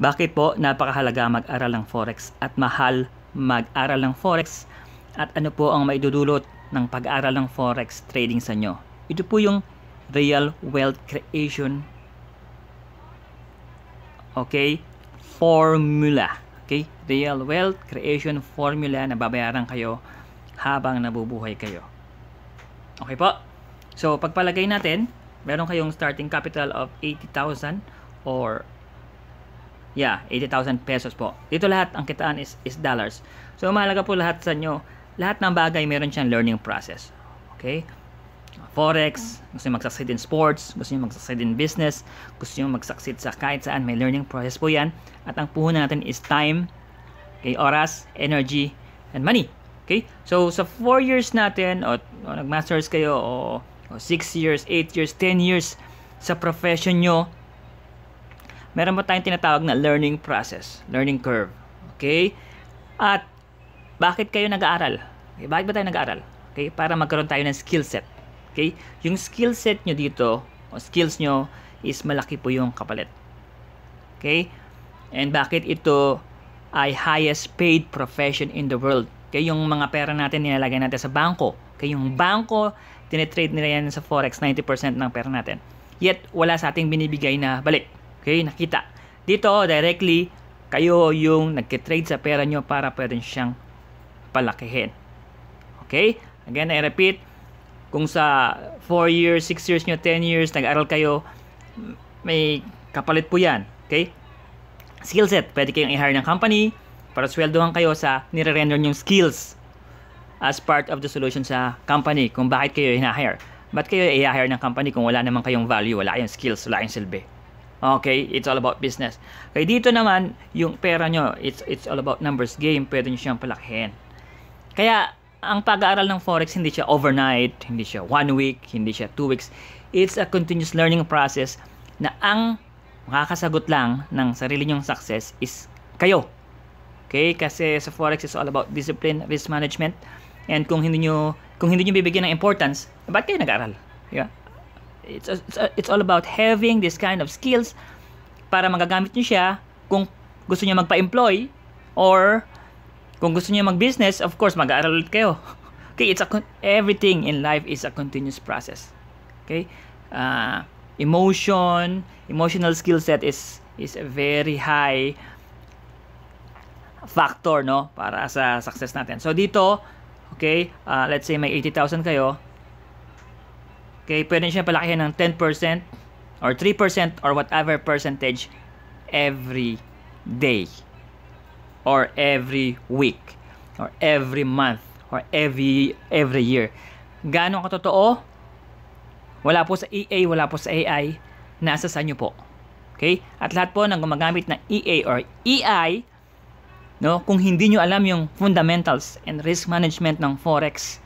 Bakit po napakahalaga mag-aral ng forex at mahal mag-aral ng forex at ano po ang maidudulot ng pag-aral ng forex trading sa inyo? Ito po yung real wealth creation okay formula okay real wealth creation formula na babayaran kayo habang nabubuhay kayo okay po so pagpalagay natin meron kayong starting capital of 80,000 or Yeah, 80,000 pesos po. Dito lahat ang kitaan is, is dollars. So, mahalaga po lahat sa inyo. Lahat ng bagay meron siyang learning process. Okay? Forex, gusto nyo mag-succeed in sports, gusto nyo mag-succeed in business, gusto nyo mag-succeed sa kahit saan, may learning process po yan. At ang puhunan natin is time, okay, oras, energy, and money. Okay? So, sa 4 years natin, o, o nag-masters kayo, o, o 6 years, 8 years, 10 years sa profession nyo, meron ba tayong tinatawag na learning process, learning curve. Okay? At bakit kayo nag-aaral? Okay, bakit ba tayo nag-aaral? Okay? Para magkaroon tayo ng skill set. Okay? Yung skill set nyo dito, o skills nyo, is malaki po yung kapalit. Okay? And bakit ito ay highest paid profession in the world? Okay, yung mga pera natin nilalagay natin sa bangko. Okay, yung bangko, tinetrade nila yan sa forex 90% ng pera natin. Yet, wala sa ating binibigay na balik. Okay, nakita. Dito, directly, kayo yung nagkitrade sa pera nyo para pwede siyang palakihin. Okay? Again, I repeat, kung sa 4 years, 6 years nyo, 10 years, nag-aral kayo, may kapalit po yan. Okay? Skill set, pwede kayong i-hire ng company para swelduhan kayo sa nire-render nyong skills as part of the solution sa company kung bakit kayo hina-hire. Ba't kayo i-hire ng company kung wala naman kayong value, wala kayong skills, wala kayong silbi? Okay, it's all about business. Okay, dito naman, yung pera nyo, it's, it's all about numbers game. Pwede nyo siyang palakihin. Kaya, ang pag-aaral ng Forex, hindi siya overnight, hindi siya one week, hindi siya two weeks. It's a continuous learning process na ang makakasagot lang ng sarili nyong success is kayo. Okay? Kasi sa Forex, it's all about discipline, risk management. And kung hindi nyo, kung hindi nyo bibigyan ng importance, ba't kayo nag-aaral? Yeah? it's, it's, it's all about having this kind of skills para magagamit niyo siya kung gusto niyo magpa-employ or kung gusto niyo mag-business, of course, mag-aaral ulit kayo. Okay, it's a everything in life is a continuous process. Okay? Uh, emotion, emotional skill set is is a very high factor no para sa success natin. So dito, okay, uh, let's say may 80,000 kayo, Okay, pwede siya palakihin ng 10% or 3% or whatever percentage every day or every week or every month or every every year. Gaano katotoo? Wala po sa EA, wala po sa AI. Nasa sa inyo po. Okay? At lahat po ng gumagamit ng EA or EI, no, kung hindi niyo alam yung fundamentals and risk management ng forex,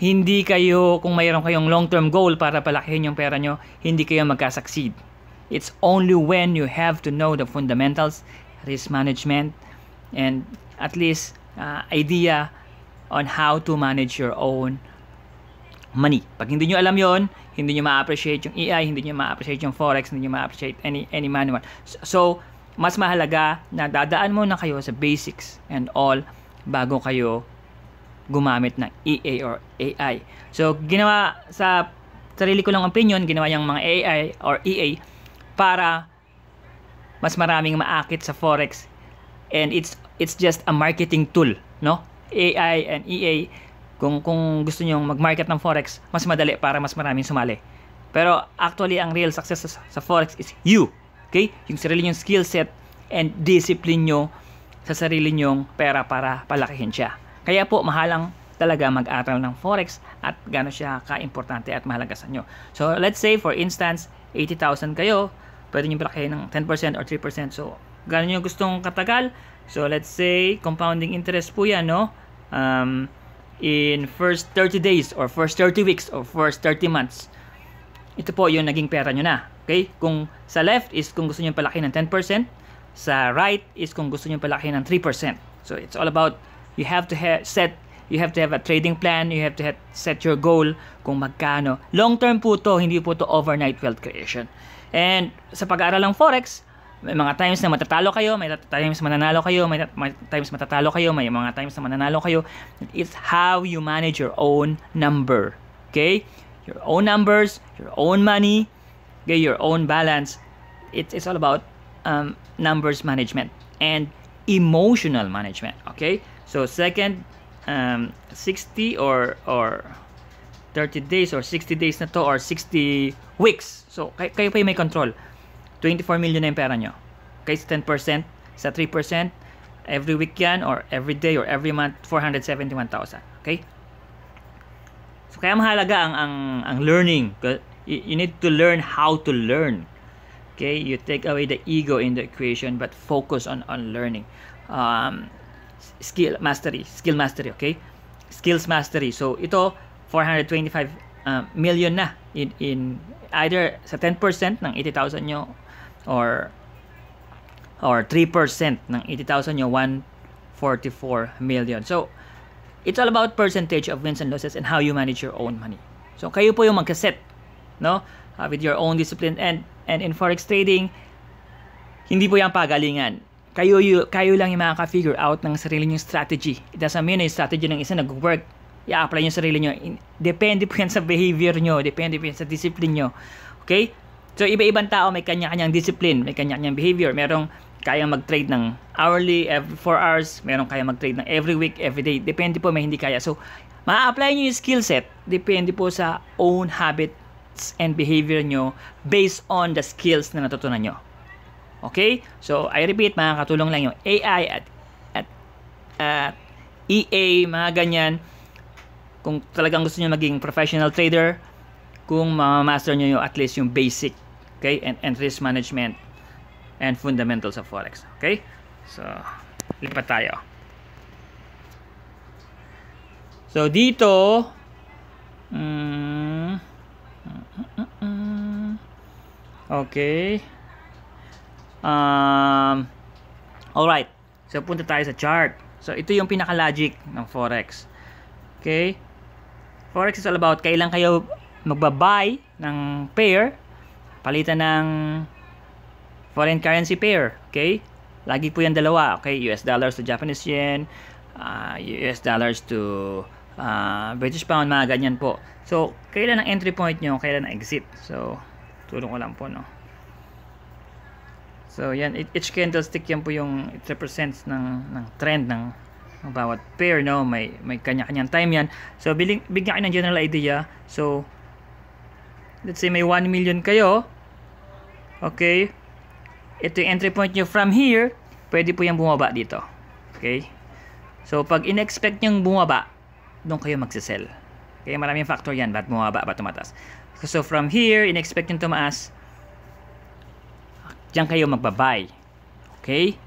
hindi kayo, kung mayroon kayong long-term goal para palakihin yung pera nyo, hindi kayo magkasucceed. It's only when you have to know the fundamentals, risk management, and at least uh, idea on how to manage your own money. Pag hindi nyo alam yon, hindi nyo ma-appreciate yung EI, hindi nyo ma-appreciate yung Forex, hindi nyo ma-appreciate any, any manual. So, mas mahalaga na dadaan na kayo sa basics and all bago kayo gumamit ng EA or AI. So, ginawa sa sarili ko lang opinion, ginawa yung mga AI or EA para mas maraming maakit sa forex and it's it's just a marketing tool, no? AI and EA kung kung gusto niyo mag-market ng forex, mas madali para mas maraming sumali. Pero actually ang real success sa, forex is you. Okay? Yung sarili niyong skill set and discipline nyo sa sarili niyong pera para palakihin siya. Kaya po mahalang talaga mag-aral ng forex at gano'n siya ka-importante at mahalaga sa inyo. So let's say for instance 80,000 kayo, pwede nyo palakihin ng 10% or 3%. So gano'n yung gustong katagal. So let's say compounding interest po yan no. Um, in first 30 days or first 30 weeks or first 30 months. Ito po yung naging pera nyo na. Okay? Kung sa left is kung gusto nyo palakihin ng 10%, sa right is kung gusto nyo palakihin ng 3%. So it's all about you have to ha set you have to have a trading plan, you have to have set your goal kung magkano. Long term po to, hindi po to overnight wealth creation. And sa pag-aaral ng forex, may mga times na matatalo kayo, may times mananalo kayo, may, may times matatalo kayo, may mga times na mananalo kayo. It's how you manage your own number. Okay? Your own numbers, your own money, okay, your own balance. It, is all about um, numbers management and emotional management. Okay? So second, um, 60 or or 30 days or 60 days na to or 60 weeks. So kay kayo pa yung may control. 24 million na yung pera nyo. Okay, 10%, sa 3%, every week yan or every day or every month, 471,000. Okay? So kaya mahalaga ang, ang, ang learning. You, you need to learn how to learn. Okay, you take away the ego in the equation but focus on, on learning. Um, skill mastery, skill mastery, okay? Skills mastery. So ito 425 uh, million na in in either sa 10% ng 80,000 nyo or or 3% ng 80,000 nyo 144 million. So it's all about percentage of wins and losses and how you manage your own money. So kayo po yung magka-set, no? Uh, with your own discipline and and in forex trading hindi po yan pagalingan kayo, kayo lang yung makaka-figure out ng sarili nyong strategy. It doesn't mean na yung strategy ng isa nag-work. I-apply yung sarili nyo. Depende po yan sa behavior nyo. Depende po yan sa discipline nyo. Okay? So, iba-ibang tao may kanya-kanyang discipline, may kanya-kanyang behavior. Merong kaya mag-trade ng hourly, every 4 hours. Merong kaya mag-trade ng every week, every day. Depende po, may hindi kaya. So, ma-apply nyo yung skill set. Depende po sa own habits and behavior nyo based on the skills na natutunan nyo. Okay? So, I repeat, makakatulong lang yung AI at, at, at EA, mga ganyan. Kung talagang gusto niyo maging professional trader, kung mamamaster niyo yung, at least yung basic, okay? And, and risk management and fundamentals of Forex. Okay? So, lipat tayo. So, dito, mm, mm, mm, mm okay. Um, alright. So, punta tayo sa chart. So, ito yung pinaka-logic ng Forex. Okay? Forex is all about kailan kayo magbabuy ng pair palitan ng foreign currency pair. Okay? Lagi po yan dalawa. Okay? US dollars to Japanese yen, uh, US dollars to uh, British pound, mga ganyan po. So, kailan ang entry point nyo, kailan ang exit. So, tulong ko lang po, no? So, yan, each candlestick yan po yung it represents ng, ng trend ng, ng bawat pair, no? May, may kanya-kanyang time yan. So, biling, bigyan kayo ng general idea. So, let's say may 1 million kayo. Okay. Ito yung entry point nyo from here. Pwede po yung bumaba dito. Okay. So, pag inexpect expect bumaba, doon kayo magse-sell. Okay, maraming factor yan. Ba't bumaba, ba't tumatas. So, from here, inexpect expect tumaas, Diyan kayo magbabay. Okay?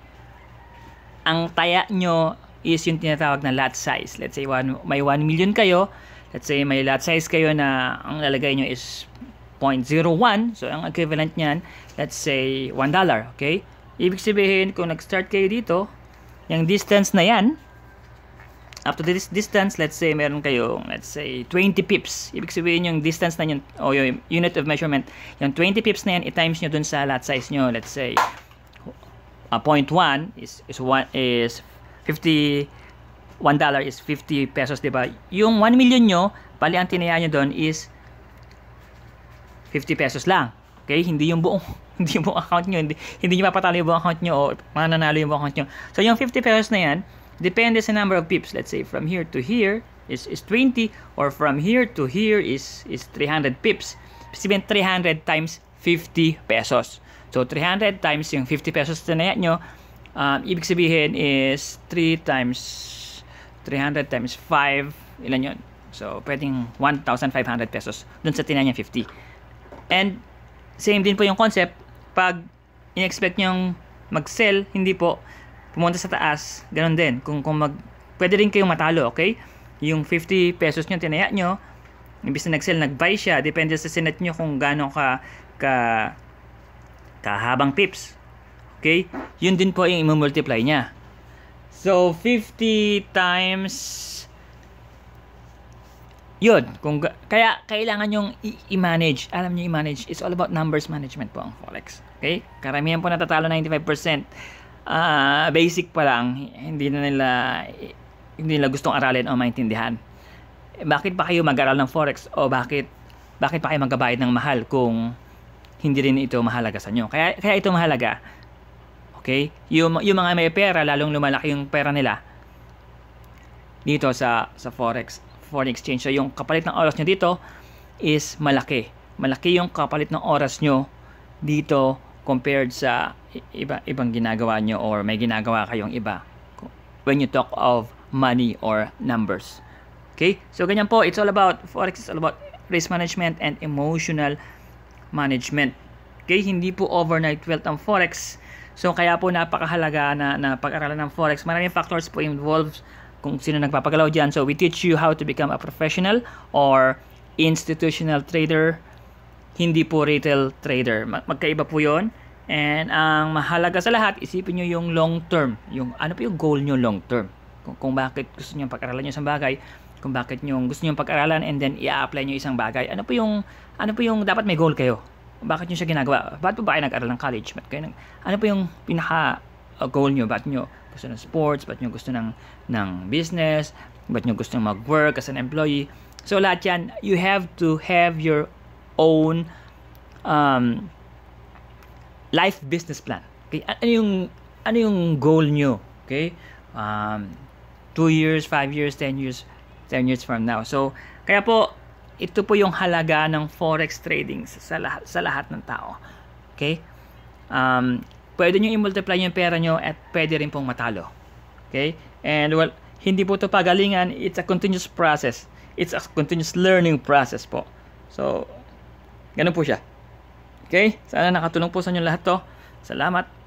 Ang taya nyo is yung tinatawag na lot size. Let's say one, may 1 million kayo. Let's say may lot size kayo na ang lalagay nyo is 0.01. So, ang equivalent nyan, let's say $1. dollar Okay? Ibig sabihin, kung nag-start kayo dito, yung distance na yan, up to this distance, let's say meron kayong, let's say, 20 pips. Ibig sabihin yung distance na yun, o yung unit of measurement, yung 20 pips na yan, i-times nyo dun sa lot size nyo. Let's say, a point 0.1 is, is, one, is 50, $1 is 50 pesos, di ba? Yung 1 million nyo, pali ang tinayaan nyo dun is 50 pesos lang. Okay? Hindi yung buong hindi yung buong account nyo. Hindi, hindi nyo mapatalo yung buong account nyo o mananalo yung buong account nyo. So, yung 50 pesos na yan, depende sa number of pips. Let's say from here to here is, is 20 or from here to here is, is 300 pips. Sabihin 300 times 50 pesos. So 300 times yung 50 pesos na nyo, um, ibig sabihin is 3 times 300 times 5, ilan yon So pwedeng 1,500 pesos dun sa tinanya 50. And same din po yung concept, pag in-expect nyong mag-sell, hindi po, pumunta sa taas, ganun din. Kung, kung mag, pwede rin kayong matalo, okay? Yung 50 pesos nyo, tinaya nyo, imbis na nag-sell, nag-buy siya, depende sa sinet nyo kung gaano ka, ka, kahabang pips. Okay? Yun din po yung i-multiply niya. So, 50 times yun, kung kaya kailangan yung i-manage. Alam niyo i-manage, it's all about numbers management po ang Forex. Okay? Karamihan po natatalo 95% uh, basic pa lang, hindi na nila hindi nila gustong aralin o maintindihan. Eh, bakit pa kayo mag-aral ng forex o bakit bakit pa kayo magbabayad ng mahal kung hindi rin ito mahalaga sa inyo? Kaya kaya ito mahalaga. Okay? Yung yung mga may pera lalong lumalaki yung pera nila dito sa sa forex foreign exchange. So yung kapalit ng oras nyo dito is malaki. Malaki yung kapalit ng oras nyo dito compared sa iba ibang ginagawa nyo or may ginagawa kayong iba when you talk of money or numbers. Okay? So, ganyan po. It's all about, Forex is all about risk management and emotional management. Okay? Hindi po overnight wealth ang Forex. So, kaya po napakahalaga na, na pag-aralan ng Forex. Maraming factors po involved kung sino nagpapagalaw dyan. So, we teach you how to become a professional or institutional trader hindi po retail trader. magkaiba po yon And ang mahalaga sa lahat, isipin nyo yung long term. Yung, ano po yung goal nyo long term? Kung, kung bakit gusto nyo pag-aralan yung isang bagay, kung bakit nyo gusto nyo pag-aralan and then i-apply nyo isang bagay. Ano po yung, ano po yung dapat may goal kayo? Bakit nyo siya ginagawa? Bakit po ba kayo nag-aral ng college? Bakit kayo nag, ano po yung pinaka uh, goal nyo? Ba't nyo gusto ng sports? Ba't nyo gusto ng, ng business? Ba't nyo gusto mag-work as an employee? So lahat yan, you have to have your own um, life business plan. Okay? Ano yung ano yung goal nyo? Okay? Um, two years, five years, 10 years, 10 years from now. So, kaya po, ito po yung halaga ng forex trading sa lahat, sa lahat ng tao. Okay? Um, pwede nyo i-multiply yung pera nyo at pwede rin pong matalo. Okay? And well, hindi po ito pagalingan. It's a continuous process. It's a continuous learning process po. So, Ganun po siya. Okay? Sana nakatulong po sa inyo lahat to. Salamat.